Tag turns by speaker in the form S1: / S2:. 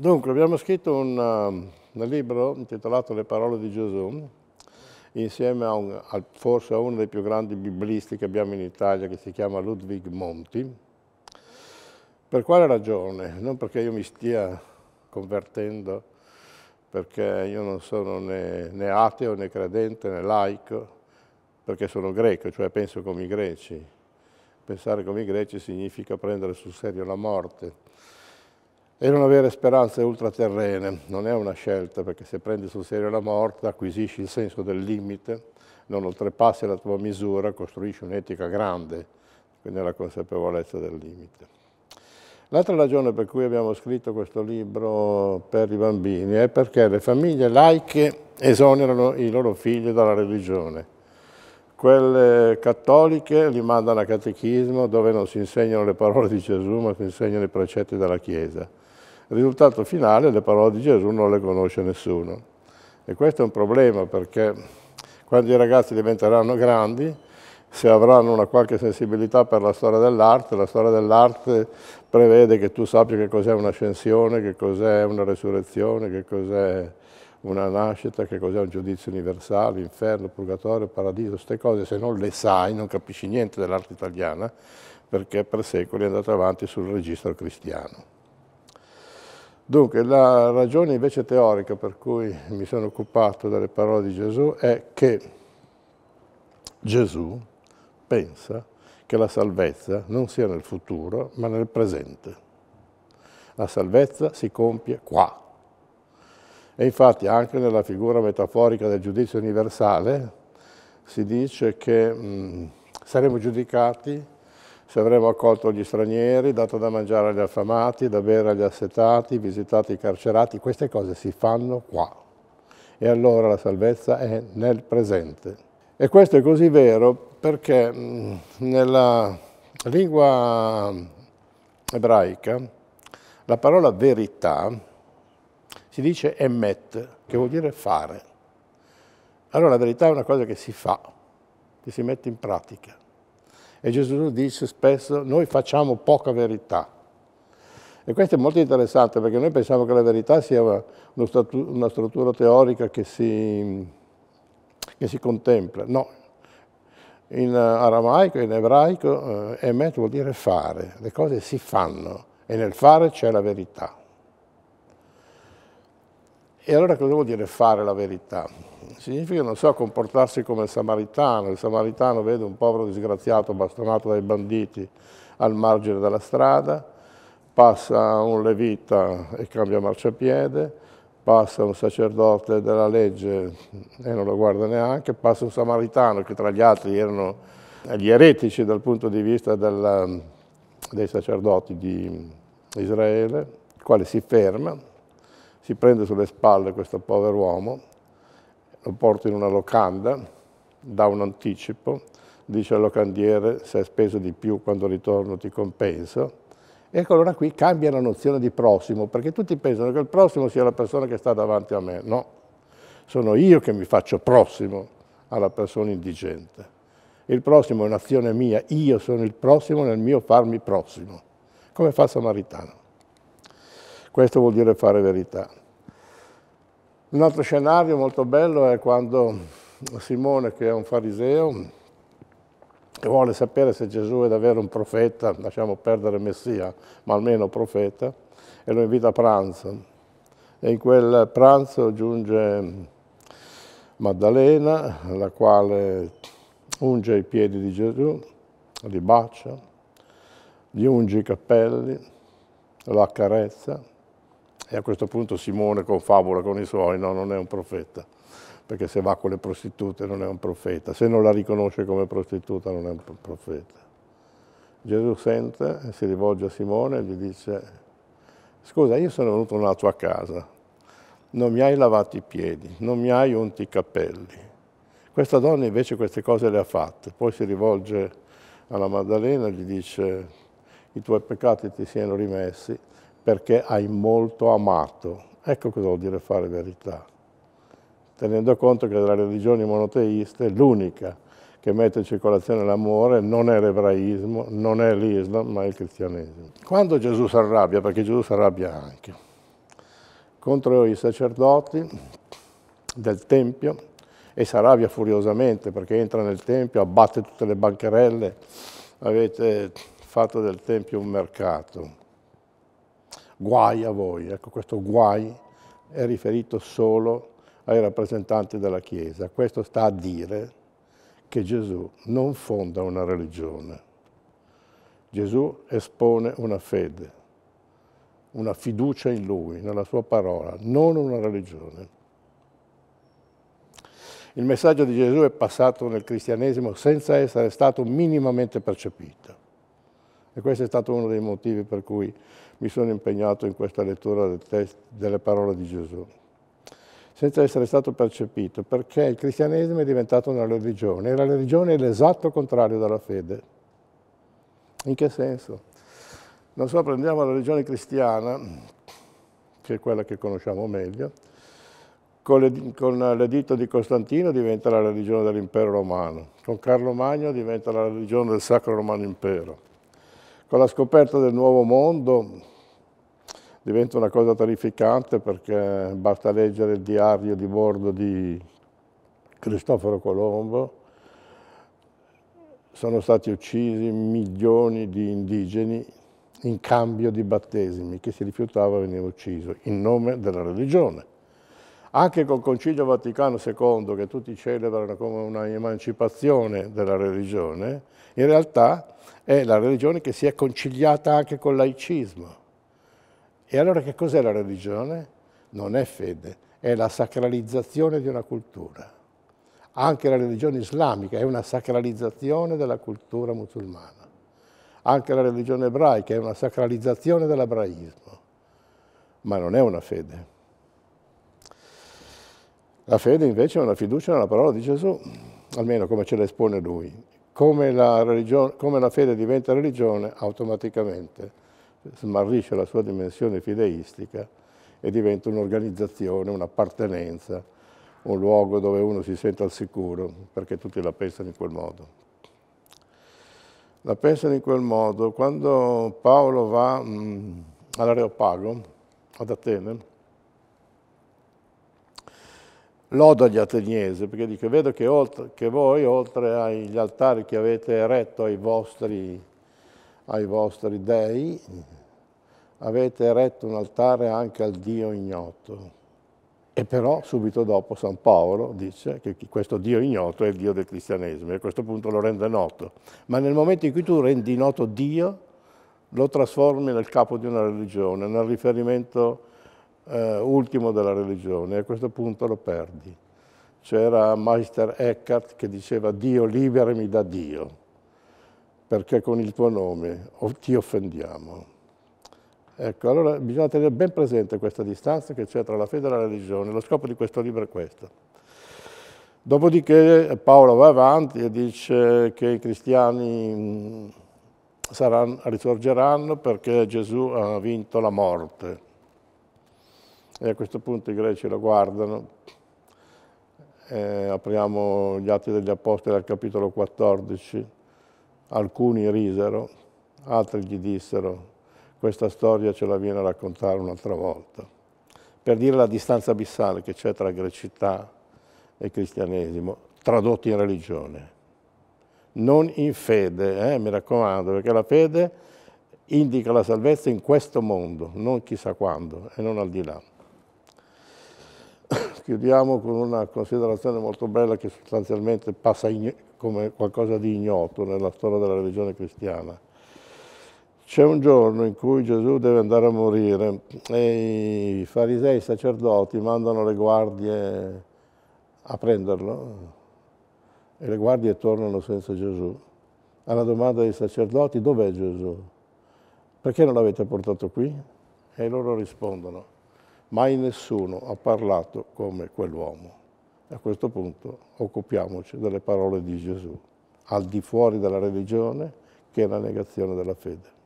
S1: Dunque, abbiamo scritto un, um, un, libro intitolato Le parole di Gesù, insieme a, un, a forse a uno dei più grandi biblisti che abbiamo in Italia, che si chiama Ludwig Monti. Per quale ragione? Non perché io mi stia convertendo, perché io non sono né, né ateo, né credente, né laico, perché sono greco, cioè penso come i greci. Pensare come i greci significa prendere sul serio la morte e non avere speranze ultraterrene. Non è una scelta, perché se prendi sul serio la morte, acquisisci il senso del limite, non oltrepassi la tua misura, costruisci un'etica grande, quindi la consapevolezza del limite. L'altra ragione per cui abbiamo scritto questo libro per i bambini è perché le famiglie laiche esonerano i loro figli dalla religione. Quelle cattoliche li mandano a catechismo dove non si insegnano le parole di Gesù ma si insegnano i precetti della Chiesa risultato finale le parole di Gesù non le conosce nessuno. E questo è un problema perché quando i ragazzi diventeranno grandi, se avranno una qualche sensibilità per la storia dell'arte, la storia dell'arte prevede che tu sappia che cos'è un'ascensione, che cos'è una resurrezione, che cos'è una nascita, che cos'è un giudizio universale, inferno, purgatorio, paradiso, queste cose, se non le sai non capisci niente dell'arte italiana perché per secoli è andata avanti sul registro cristiano. Dunque, la ragione invece teorica per cui mi sono occupato delle parole di Gesù è che Gesù pensa che la salvezza non sia nel futuro, ma nel presente. La salvezza si compie qua. E infatti anche nella figura metaforica del giudizio universale si dice che mh, saremo giudicati se avremo accolto gli stranieri, dato da mangiare agli affamati, da bere agli assetati, visitato i carcerati, queste cose si fanno qua. E allora la salvezza è nel presente. E questo è così vero perché mm, nella lingua ebraica la parola verità si dice emet, che vuol dire fare. Allora la verità è una cosa che si fa, che si mette in pratica. E Gesù disse spesso, noi facciamo poca verità. E questo è molto interessante perché noi pensiamo che la verità sia una, struttura, una struttura teorica che si, che si, contempla. No, in aramaico, in ebraico, eh, emet vuol dire fare, le cose si fanno e nel fare c'è la verità. E allora cosa vuol dire fare la verità? significa, non so, comportarsi come il samaritano. Il samaritano vede un povero disgraziato bastonato dai banditi al margine della strada, passa un levita e cambia marciapiede, passa un sacerdote della legge e non lo guarda neanche, passa un samaritano che tra gli altri erano gli eretici dal punto di vista della, dei sacerdoti di Israele, il quale si ferma, si prende sulle spalle questo povero uomo lo porto in una locanda, dà un anticipo, dice al locandiere se hai speso di più quando ritorno ti compenso. Ecco allora qui cambia la nozione di prossimo, perché tutti pensano che il prossimo sia la persona che sta davanti a me. No, sono io che mi faccio prossimo alla persona indigente. Il prossimo è un'azione mia, io sono il prossimo nel mio farmi prossimo, come fa il Samaritano. Questo vuol dire fare verità. Un altro scenario molto bello è quando Simone, che è un fariseo, vuole sapere se Gesù è davvero un profeta, lasciamo perdere Messia, ma almeno profeta, e lo invita a pranzo. E in quel pranzo giunge Maddalena, la quale unge i piedi di Gesù, li bacia, gli unge i capelli, lo accarezza e a questo punto Simone confabula con i suoi, no, non è un profeta, perché se va con le prostitute non è un profeta, se non la riconosce come prostituta non è un profeta. Gesù sente e si rivolge a Simone e gli dice, scusa, io sono venuto nella tua casa, non mi hai lavato i piedi, non mi hai unti i capelli. Questa donna invece queste cose le ha fatte, poi si rivolge alla Maddalena e gli dice, i tuoi peccati ti siano rimessi, perché hai molto amato. Ecco cosa vuol dire fare verità. Tenendo conto che delle religioni monoteiste l'unica che mette in circolazione l'amore non è l'ebraismo, non è l'Islam, ma è il cristianesimo. Quando Gesù si arrabbia, perché Gesù si arrabbia anche, contro i sacerdoti del Tempio e si arrabbia furiosamente perché entra nel Tempio, abbatte tutte le bancherelle, avete fatto del Tempio un mercato guai a voi. Ecco, questo guai è riferito solo ai rappresentanti della Chiesa. Questo sta a dire che Gesù non fonda una religione. Gesù espone una fede, una fiducia in Lui, nella Sua parola, non una religione. Il messaggio di Gesù è passato nel cristianesimo senza essere stato minimamente percepito. E questo è stato uno dei motivi per cui mi sono impegnato in questa lettura del testo, delle parole di Gesù, senza essere stato percepito, perché il cristianesimo è diventato una religione, e la religione è l'esatto contrario della fede. In che senso? Non so, prendiamo la religione cristiana, che è quella che conosciamo meglio, con, le, con l'editto di Costantino diventa la religione dell'impero romano, con Carlo Magno diventa la religione del Sacro Romano Impero. Con la scoperta del Nuovo Mondo diventa una cosa terrificante perché basta leggere il diario di bordo di Cristoforo Colombo, sono stati uccisi milioni di indigeni in cambio di battesimi, chi si rifiutava veniva ucciso in nome della religione. Anche col Concilio Vaticano II, che tutti celebrano come una emancipazione della religione, in realtà è la religione che si è conciliata anche col laicismo e allora che cos'è la religione? Non è fede, è la sacralizzazione di una cultura. Anche la religione islamica è una sacralizzazione della cultura musulmana. Anche la religione ebraica è una sacralizzazione dell'ebraismo. Ma non è una fede. La fede invece è una fiducia nella parola di Gesù, almeno come ce la espone lui. Come la, come la fede diventa religione, automaticamente smarrisce la sua dimensione fideistica e diventa un'organizzazione, un'appartenenza, un luogo dove uno si sente al sicuro, perché tutti la pensano in quel modo. La pensano in quel modo. Quando Paolo va mm, all'Areopago, ad Atene, loda gli ateniesi, perché dice, vedo che, oltre, che voi, oltre agli altari che avete eretto ai vostri ai vostri dei, avete eretto un altare anche al Dio ignoto. E però subito dopo San Paolo dice che questo Dio ignoto è il Dio del cristianesimo e a questo punto lo rende noto. Ma nel momento in cui tu rendi noto Dio, lo trasformi nel capo di una religione, nel riferimento eh, ultimo della religione e a questo punto lo perdi. C'era Meister Eckhart che diceva Dio liberami da Dio perché con il tuo nome ti offendiamo. Ecco, allora bisogna tenere ben presente questa distanza che c'è tra la fede e la religione. Lo scopo di questo libro è questo. Dopodiché Paolo va avanti e dice che i cristiani mm, saranno, risorgeranno perché Gesù ha vinto la morte. E a questo punto i greci lo guardano. Eh, apriamo gli Atti degli Apostoli al capitolo 14 Alcuni risero, altri gli dissero questa storia ce la viene a raccontare un'altra volta. Per dire la distanza abissale che c'è tra grecità e cristianesimo, tradotti in religione, non in fede, eh, mi raccomando, perché la fede indica la salvezza in questo mondo, non chissà quando e non al di là. Chiudiamo con una considerazione molto bella che sostanzialmente passa in, come qualcosa di ignoto nella storia della religione cristiana. C'è un giorno in cui Gesù deve andare a morire e i farisei i sacerdoti mandano le guardie a prenderlo e le guardie tornano senza Gesù. Alla domanda dei sacerdoti, dov'è Gesù? Perché non l'avete portato qui? E loro rispondono, mai nessuno ha parlato come quell'uomo. A questo punto occupiamoci delle parole di Gesù, al di fuori della religione che è la negazione della fede.